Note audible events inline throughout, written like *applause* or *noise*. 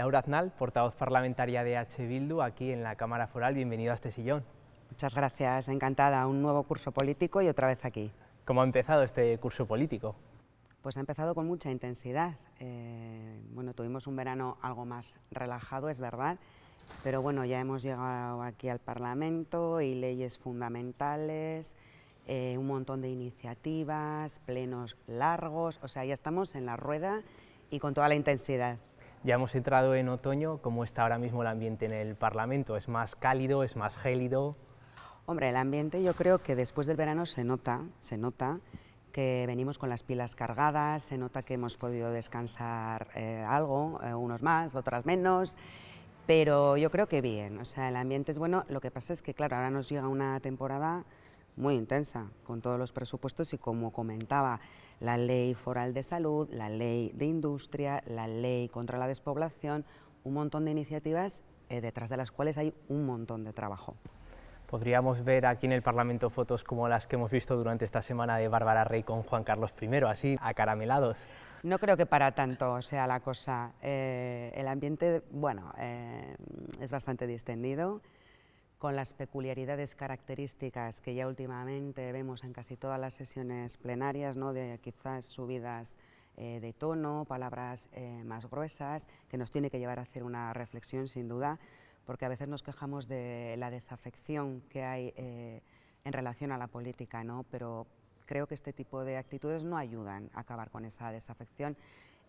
Laura Aznal, portavoz parlamentaria de H. Bildu, aquí en la Cámara Foral. Bienvenido a este sillón. Muchas gracias, encantada. Un nuevo curso político y otra vez aquí. ¿Cómo ha empezado este curso político? Pues ha empezado con mucha intensidad. Eh, bueno, tuvimos un verano algo más relajado, es verdad, pero bueno, ya hemos llegado aquí al Parlamento y leyes fundamentales, eh, un montón de iniciativas, plenos largos, o sea, ya estamos en la rueda y con toda la intensidad. Ya hemos entrado en otoño, ¿cómo está ahora mismo el ambiente en el Parlamento? ¿Es más cálido, es más gélido? Hombre, el ambiente yo creo que después del verano se nota, se nota que venimos con las pilas cargadas, se nota que hemos podido descansar eh, algo, eh, unos más, otras menos, pero yo creo que bien, o sea, el ambiente es bueno, lo que pasa es que claro, ahora nos llega una temporada muy intensa con todos los presupuestos y como comentaba, la ley foral de salud, la ley de industria, la ley contra la despoblación, un montón de iniciativas eh, detrás de las cuales hay un montón de trabajo. Podríamos ver aquí en el Parlamento fotos como las que hemos visto durante esta semana de Bárbara Rey con Juan Carlos I, así acaramelados. No creo que para tanto sea la cosa. Eh, el ambiente, bueno, eh, es bastante distendido con las peculiaridades características que ya últimamente vemos en casi todas las sesiones plenarias, ¿no? de quizás subidas eh, de tono, palabras eh, más gruesas, que nos tiene que llevar a hacer una reflexión sin duda, porque a veces nos quejamos de la desafección que hay eh, en relación a la política, ¿no? pero creo que este tipo de actitudes no ayudan a acabar con esa desafección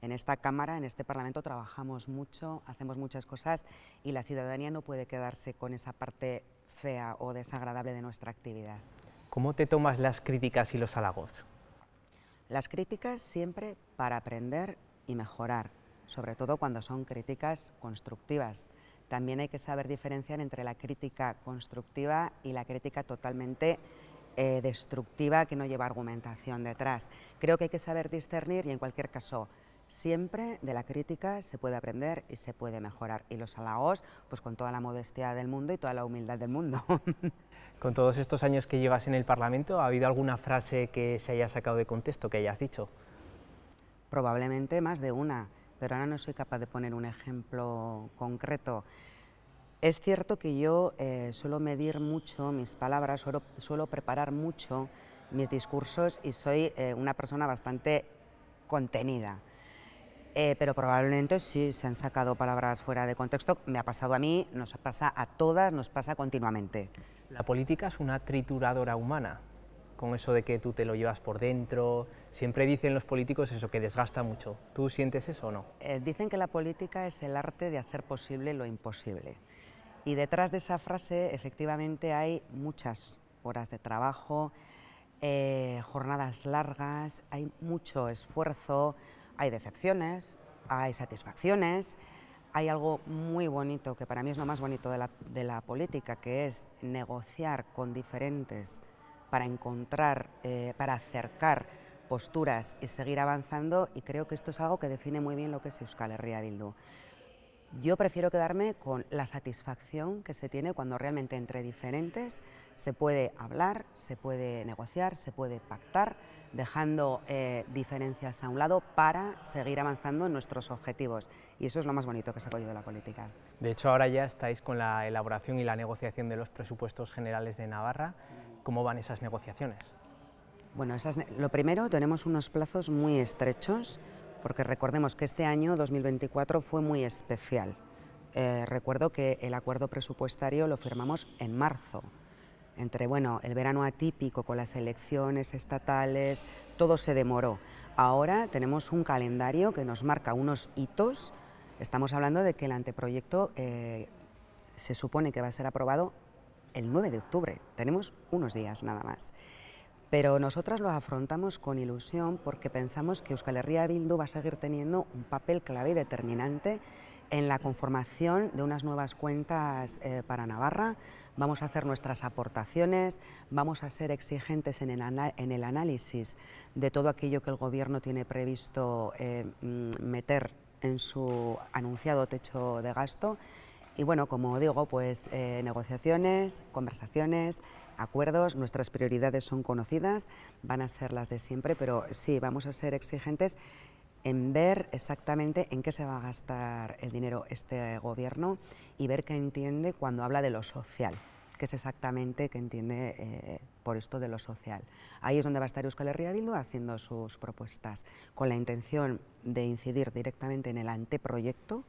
en esta Cámara, en este Parlamento, trabajamos mucho, hacemos muchas cosas y la ciudadanía no puede quedarse con esa parte fea o desagradable de nuestra actividad. ¿Cómo te tomas las críticas y los halagos? Las críticas siempre para aprender y mejorar, sobre todo cuando son críticas constructivas. También hay que saber diferenciar entre la crítica constructiva y la crítica totalmente eh, destructiva que no lleva argumentación detrás. Creo que hay que saber discernir y en cualquier caso Siempre de la crítica se puede aprender y se puede mejorar. Y los halagos, pues con toda la modestia del mundo y toda la humildad del mundo. *laughs* Con todos estos años que llevas en el Parlamento, ¿ha habido alguna frase que se haya sacado de contexto, que hayas dicho? Probablemente más de una, pero ahora no soy capaz de poner un ejemplo concreto. Es cierto que yo eh, suelo medir mucho mis palabras, suelo, preparar mucho mis discursos y soy eh, una persona bastante contenida eh, pero probablemente sí se han sacado palabras fuera de contexto. Me ha pasado a mí, nos pasa a todas, nos pasa continuamente. La política es una trituradora humana, con eso de que tú te lo llevas por dentro. Siempre dicen los políticos eso, que desgasta mucho. ¿Tú sientes eso o no? Eh, dicen que la política es el arte de hacer posible lo imposible. Y detrás de esa frase, efectivamente, hay muchas horas de trabajo, eh, jornadas largas, hay mucho esfuerzo hay decepciones, hay satisfacciones, hay algo muy bonito, que para mí es lo más bonito de la, política, que es negociar con diferentes para encontrar, eh, para acercar posturas y seguir avanzando, y creo que esto es algo que define muy bien lo que es Euskal Herria Bildu. Yo prefiero quedarme con la satisfacción que se tiene cuando realmente entre diferentes se puede hablar, se puede negociar, se puede pactar, dejando eh, diferencias a un lado para seguir avanzando en nuestros objetivos. Y eso es lo más bonito que se ha cogido de la política. De hecho, ahora ya estáis con la elaboración y la negociación de los presupuestos generales de Navarra. ¿Cómo van esas negociaciones? Bueno, lo primero, tenemos unos plazos muy estrechos, porque recordemos que este año 2024 fue muy especial. Eh, recuerdo que el acuerdo presupuestario lo firmamos en marzo, entre bueno, el verano atípico con las elecciones estatales, todo se demoró. Ahora tenemos un calendario que nos marca unos hitos. Estamos hablando de que el anteproyecto eh, se supone que va a ser aprobado el 9 de octubre. Tenemos unos días nada más. Pero nosotras lo afrontamos con ilusión porque pensamos que Euskal Herria Bildu va a seguir teniendo un papel clave y determinante en la conformación de unas nuevas cuentas eh, para Navarra. Vamos a hacer nuestras aportaciones, vamos a ser exigentes en el, análisis de todo aquello que el Gobierno tiene previsto eh, mm, meter en su anunciado techo de gasto. Y bueno, como digo, pues eh, negociaciones, conversaciones, acuerdos, nuestras prioridades son conocidas, van a ser las de siempre, pero sí, vamos a ser exigentes en ver exactamente en qué se va a gastar el dinero este gobierno y ver qué entiende cuando habla de lo social, que es exactamente qué entiende eh, por esto de lo social. Ahí es donde va a estar Euskal Herria haciendo sus propuestas, con la intención de incidir directamente en el anteproyecto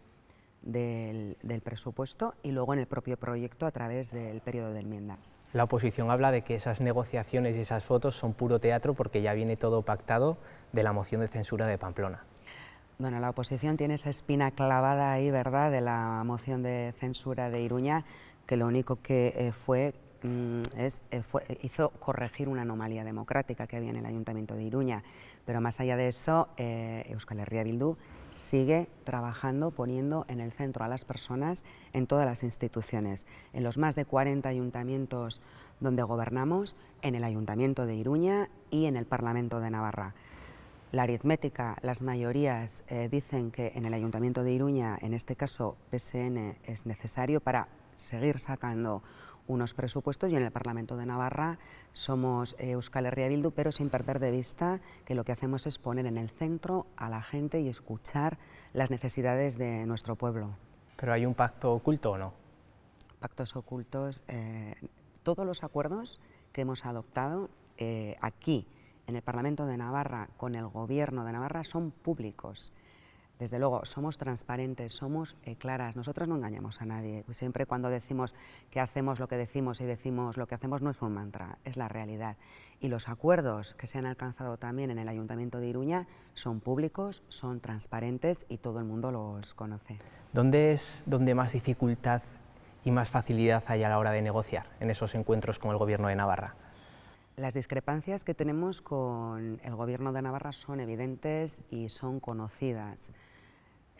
del, presupuesto y luego en el propio proyecto a través del periodo de enmiendas. La oposición habla de que esas negociaciones y esas fotos son puro teatro porque ya viene todo pactado de la moción de censura de Pamplona. Bueno, la oposición tiene esa espina clavada ahí, ¿verdad?, de la moción de censura de Iruña, que lo único que eh, fue mm, es, eh, hizo corregir una anomalía democrática que había en el Ayuntamiento de Iruña. Pero más allá de eso, eh, Euskal Herria Bildu sigue trabajando poniendo en el centro a las personas en todas las instituciones, en los más de 40 ayuntamientos donde gobernamos, en el Ayuntamiento de Iruña y en el Parlamento de Navarra. La aritmética, las mayorías eh, dicen que en el Ayuntamiento de Iruña, en este caso PSN, es necesario para seguir sacando unos presupuestos y en el Parlamento de Navarra somos eh, Euskal Herria Bildu, pero sin perder de vista que lo que hacemos es poner en el centro a la gente y escuchar las necesidades de nuestro pueblo. ¿Pero hay un pacto oculto o no? Pactos ocultos. Eh, todos los acuerdos que hemos adoptado eh, aquí, en el Parlamento de Navarra, con el Gobierno de Navarra, son públicos desde luego, somos transparentes, somos eh, claras, nosotros no engañamos a nadie. Siempre cuando decimos que hacemos lo que decimos y decimos lo que hacemos no es un mantra, es la realidad. Y los acuerdos que se han alcanzado también en el Ayuntamiento de Iruña son públicos, son transparentes y todo el mundo los conoce. ¿Dónde es donde más dificultad y más facilidad hay a la hora de negociar en esos encuentros con el Gobierno de Navarra? Las discrepancias que tenemos con el Gobierno de Navarra son evidentes y son conocidas.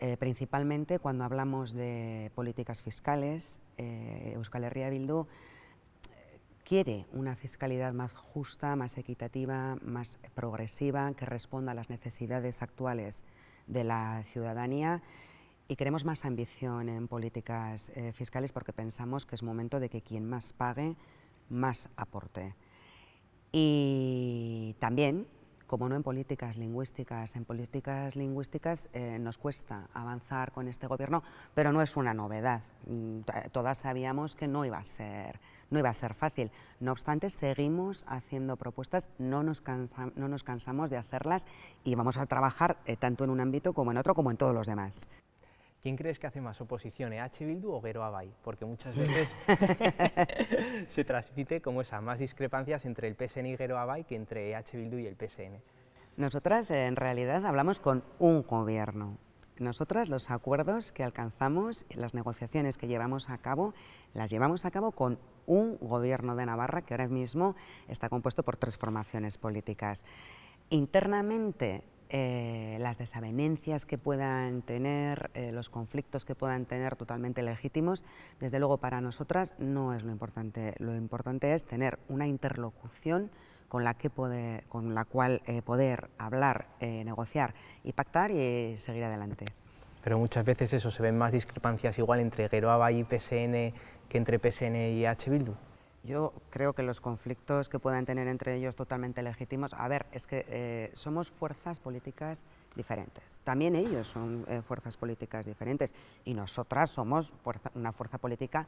Eh, principalmente cuando hablamos de políticas fiscales, eh, Euskal Herria Bildu eh, quiere una fiscalidad más justa, más equitativa, más progresiva, que responda a las necesidades actuales de la ciudadanía y queremos más ambición en políticas fiscales porque pensamos que es momento de que quien más pague, más aporte. Y también como no en políticas lingüísticas. En políticas lingüísticas eh, nos cuesta avanzar con este gobierno, pero no es una novedad. Mm, todas sabíamos que no iba a ser, no iba a ser fácil. No obstante, seguimos haciendo propuestas, no nos, cansamos de hacerlas y vamos a trabajar eh, tanto en un ámbito como en otro, como en todos los demás. ¿Quién crees que hace más oposición, EH Bildu o Gero Abay? Porque muchas *laughs* veces *laughs* se transmite como esa, más discrepancias entre el PSN y Gero Abay que entre EH Bildu y el PSN. Nosotras en realidad hablamos con un gobierno. Nosotras los acuerdos que alcanzamos, las negociaciones que llevamos a cabo, las llevamos a cabo con un gobierno de Navarra que ahora mismo está compuesto por tres formaciones políticas. Internamente eh, las desavenencias que puedan tener, eh, los conflictos que puedan tener totalmente legítimos, desde luego para nosotras no es lo importante. Lo importante es tener una interlocución con la, que poder, con la cual eh, poder hablar, negociar y pactar y seguir adelante. Pero muchas veces eso se ven más discrepancias igual entre Geroaba y PSN que entre PSN y H. Bildu. Yo creo que los conflictos que puedan tener entre ellos totalmente legítimos, a ver, es que eh, somos fuerzas políticas diferentes. También ellos son eh, fuerzas políticas diferentes y nosotras somos una fuerza política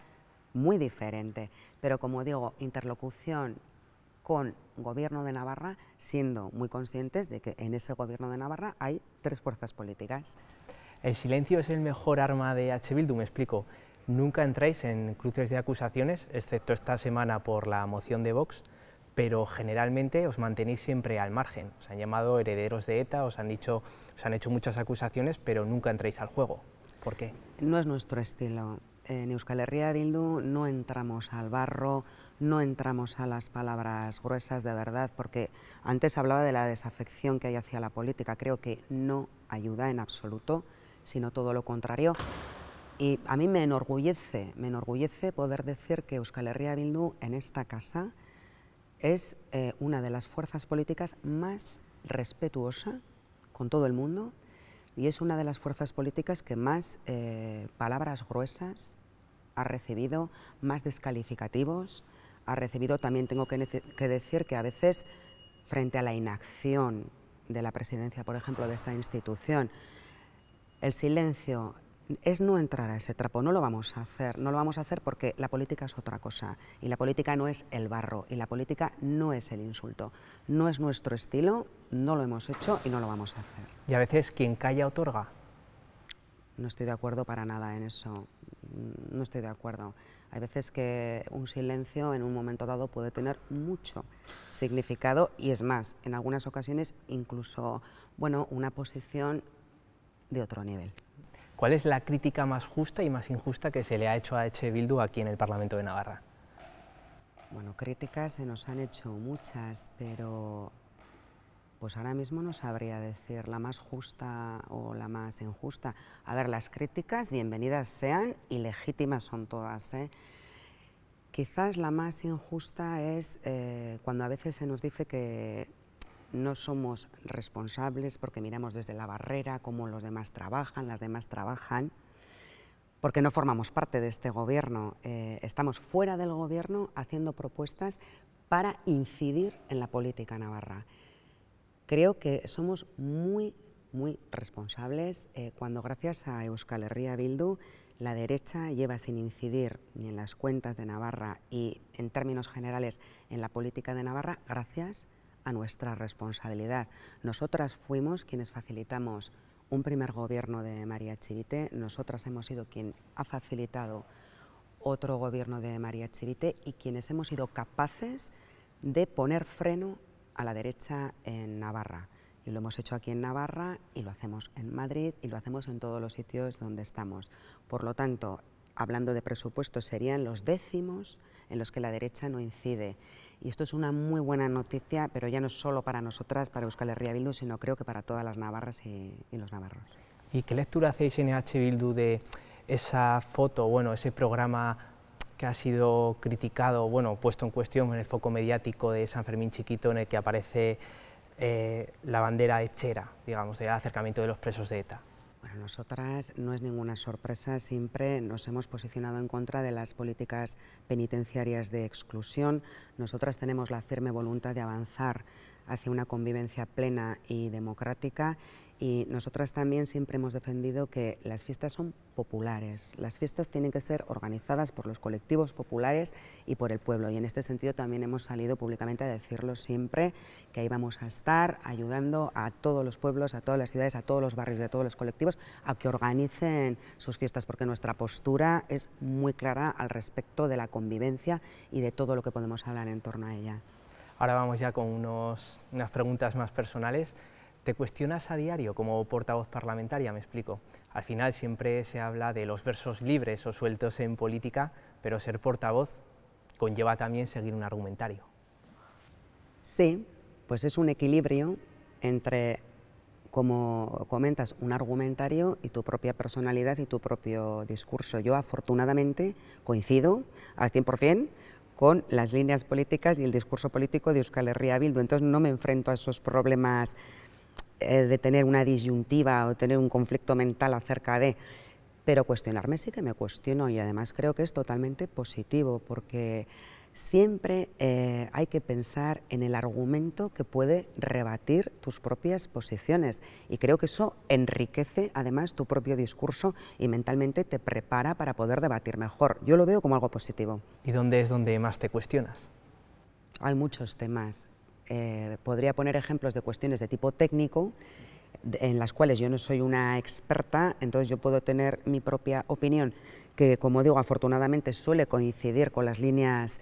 muy diferente. Pero como digo, interlocución con Gobierno de Navarra, siendo muy conscientes de que en ese Gobierno de Navarra hay tres fuerzas políticas. El silencio es el mejor arma de H. Bildu, me explico. Nunca entráis en cruces de acusaciones, excepto esta semana por la moción de Vox, pero generalmente os mantenéis siempre al margen. Os han llamado herederos de ETA, os han, dicho, os han hecho muchas acusaciones, pero nunca entráis al juego. ¿Por qué? No es nuestro estilo. En Euskal Herria Bildu no entramos al barro, no entramos a las palabras gruesas de verdad, porque antes hablaba de la desafección que hay hacia la política. Creo que no ayuda en absoluto, sino todo lo contrario. Y a mí me enorgullece, me enorgullece poder decir que Euskal Herria Bildu en esta casa es eh, una de las fuerzas políticas más respetuosa con todo el mundo y es una de las fuerzas políticas que más eh, palabras gruesas ha recibido, más descalificativos ha recibido. También tengo que decir que a veces frente a la inacción de la presidencia, por ejemplo, de esta institución, el silencio, es no entrar a ese trapo, no lo vamos a hacer, no lo vamos a hacer porque la política es otra cosa y la política no es el barro y la política no es el insulto, no es nuestro estilo, no lo hemos hecho y no lo vamos a hacer. Y a veces quien calla otorga. No estoy de acuerdo para nada en eso, no estoy de acuerdo. Hay veces que un silencio en un momento dado puede tener mucho significado y es más, en algunas ocasiones incluso, bueno, una posición de otro nivel. ¿Cuál es la crítica más justa y más injusta que se le ha hecho a Eche aquí en el Parlamento de Navarra? Bueno, críticas se nos han hecho muchas, pero pues ahora mismo no sabría decir la más justa o la más injusta. A ver, las críticas, bienvenidas sean y legítimas son todas. ¿eh? Quizás la más injusta es eh, cuando a veces se nos dice que no somos responsables porque miramos desde la barrera cómo los demás trabajan, las demás trabajan, porque no formamos parte de este gobierno. Eh, estamos fuera del gobierno haciendo propuestas para incidir en la política navarra. Creo que somos muy, muy responsables eh, cuando gracias a Euskal Herria Bildu la derecha lleva sin incidir ni en las cuentas de Navarra y en términos generales en la política de Navarra, gracias a nuestra responsabilidad. Nosotras fuimos quienes facilitamos un primer gobierno de María Chivite, nosotras hemos sido quien ha facilitado otro gobierno de María Chivite y quienes hemos sido capaces de poner freno a la derecha en Navarra. Y lo hemos hecho aquí en Navarra y lo hacemos en Madrid y lo hacemos en todos los sitios donde estamos. Por lo tanto, hablando de presupuestos, serían los décimos en los que la derecha no incide. Y esto es una muy buena noticia, pero ya no solo para nosotras, para Euskal Herria Bildu, sino creo que para todas las navarras y, los navarros. ¿Y qué lectura hacéis en Bildu de esa foto, bueno, ese programa que ha sido criticado, bueno, puesto en cuestión en el foco mediático de San Fermín Chiquito, en el que aparece eh, la bandera hechera, digamos, del acercamiento de los presos de ETA? nosotras no es ninguna sorpresa, siempre nos hemos posicionado en contra de las políticas penitenciarias de exclusión. Nosotras tenemos la firme voluntad de avanzar hacia una convivencia plena y democrática y nosotras también siempre hemos defendido que las fiestas son populares, las fiestas tienen que ser organizadas por los colectivos populares y por el pueblo y en este sentido también hemos salido públicamente a decirlo siempre, que ahí vamos a estar ayudando a todos los pueblos, a todas las ciudades, a todos los barrios, y a todos los colectivos a que organicen sus fiestas porque nuestra postura es muy clara al respecto de la convivencia y de todo lo que podemos hablar en torno a ella. Ahora vamos ya con unas preguntas más personales. ¿Te cuestionas a diario como portavoz parlamentaria? Me explico. Al final siempre se habla de los versos libres o sueltos en política, pero ser portavoz conlleva también seguir un argumentario. Sí, pues es un equilibrio entre, como comentas, un argumentario y tu propia personalidad y tu propio discurso. Yo afortunadamente coincido al 100% con las líneas políticas y el discurso político de Euskal Herria Bildu. Entonces no me enfrento a esos problemas eh, de tener una disyuntiva o tener un conflicto mental acerca de... Pero cuestionarme sí que me cuestiono y además creo que es totalmente positivo porque siempre eh, hay que pensar en el argumento que puede rebatir tus propias posiciones y creo que eso enriquece además tu propio discurso y mentalmente te prepara para poder debatir mejor. Yo lo veo como algo positivo. ¿Y dónde es donde más te cuestionas? Hay muchos temas. Eh, podría poner ejemplos de cuestiones de tipo técnico en las cuales yo no soy una experta, entonces yo puedo tener mi propia opinión que como digo afortunadamente suele coincidir con las líneas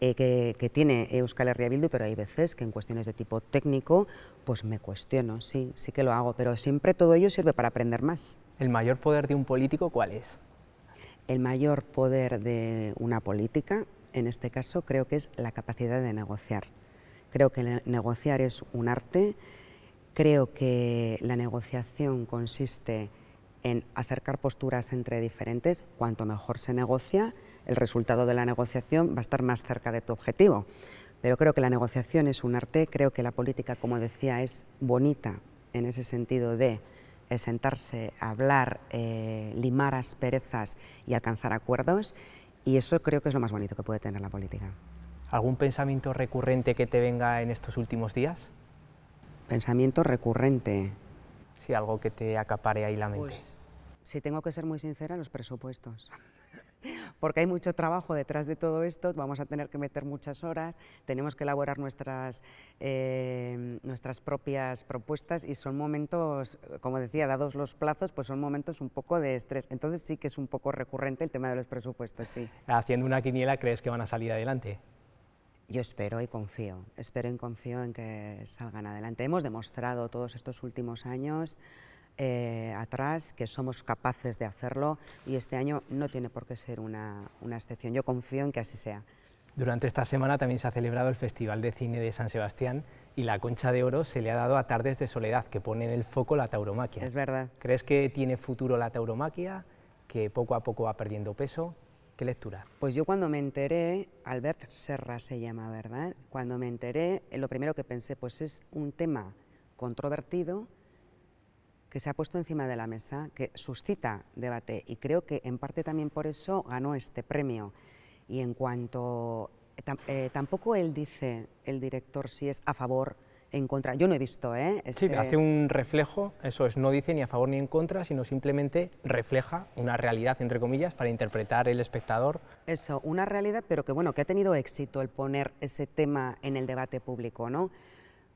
eh, que, que, tiene Euskal Herria Bildu, pero hay veces que en cuestiones de tipo técnico, pues me cuestiono, sí, sí que lo hago, pero siempre todo ello sirve para aprender más. ¿El mayor poder de un político cuál es? El mayor poder de una política, en este caso, creo que es la capacidad de negociar. Creo que negociar es un arte, creo que la negociación consiste en acercar posturas entre diferentes, cuanto mejor se negocia, el resultado de la negociación va a estar más cerca de tu objetivo. Pero creo que la negociación es un arte, creo que la política, como decía, es bonita en ese sentido de eh, sentarse, hablar, eh, limar asperezas y alcanzar acuerdos. Y eso creo que es lo más bonito que puede tener la política. ¿Algún pensamiento recurrente que te venga en estos últimos días? Pensamiento recurrente si algo que te acapare ahí la mente. Pues, si tengo que ser muy sincera, los presupuestos. *laughs* Porque hay mucho trabajo detrás de todo esto, vamos a tener que meter muchas horas, tenemos que elaborar nuestras, eh, nuestras propias propuestas y son momentos, como decía, dados los plazos, pues son momentos un poco de estrés. Entonces sí que es un poco recurrente el tema de los presupuestos, sí. Haciendo una quiniela, ¿crees que van a salir adelante? Yo espero y confío, espero y confío en que salgan adelante. Hemos demostrado todos estos últimos años eh, atrás que somos capaces de hacerlo y este año no tiene por qué ser una, una excepción. Yo confío en que así sea. Durante esta semana también se ha celebrado el Festival de Cine de San Sebastián y la Concha de Oro se le ha dado a Tardes de Soledad, que pone en el foco la tauromaquia. Es verdad. ¿Crees que tiene futuro la tauromaquia, que poco a poco va perdiendo peso? ¿Qué lectura? Pues yo cuando me enteré, Albert Serra se llama, ¿verdad? Cuando me enteré, eh, lo primero que pensé, pues es un tema controvertido que se ha puesto encima de la mesa, que suscita debate y creo que en parte también por eso ganó este premio. Y en cuanto, eh, eh, tampoco él dice, el director, si es a favor en contra. Yo no he visto, ¿eh? Sí, este hace un reflejo, eso es, no dice ni a favor ni en contra, sino simplemente refleja una realidad, entre comillas, para interpretar el espectador. Eso, una realidad, pero que bueno, que ha tenido éxito el poner ese tema en el debate público, ¿no?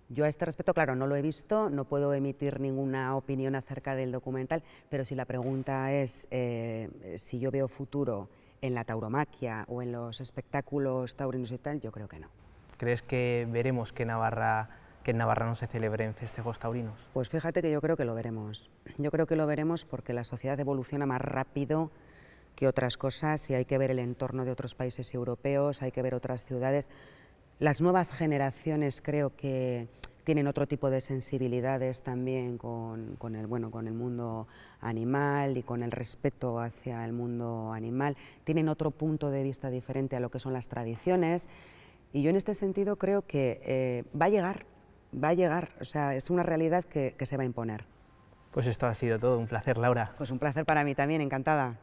Yo a este respecto, claro, no lo he visto, no puedo emitir ninguna opinión acerca del documental, pero si la pregunta es eh, si yo veo futuro en la tauromaquia o en los espectáculos taurinos y tal, yo creo que no. ¿Crees que veremos que Navarra que en Navarra no se celebren festejos taurinos? Pues fíjate que yo creo que lo veremos. Yo creo que lo veremos porque la sociedad evoluciona más rápido que otras cosas y hay que ver el entorno de otros países europeos, hay que ver otras ciudades. Las nuevas generaciones creo que tienen otro tipo de sensibilidades también con, el, bueno, con el mundo animal y con el respeto hacia el mundo animal. Tienen otro punto de vista diferente a lo que son las tradiciones. Y yo en este sentido creo que eh, va a llegar, va a llegar, o sea, es una realidad que, se va a imponer. Pues esto ha sido todo, un placer, Laura. Pues un placer para mí también, encantada.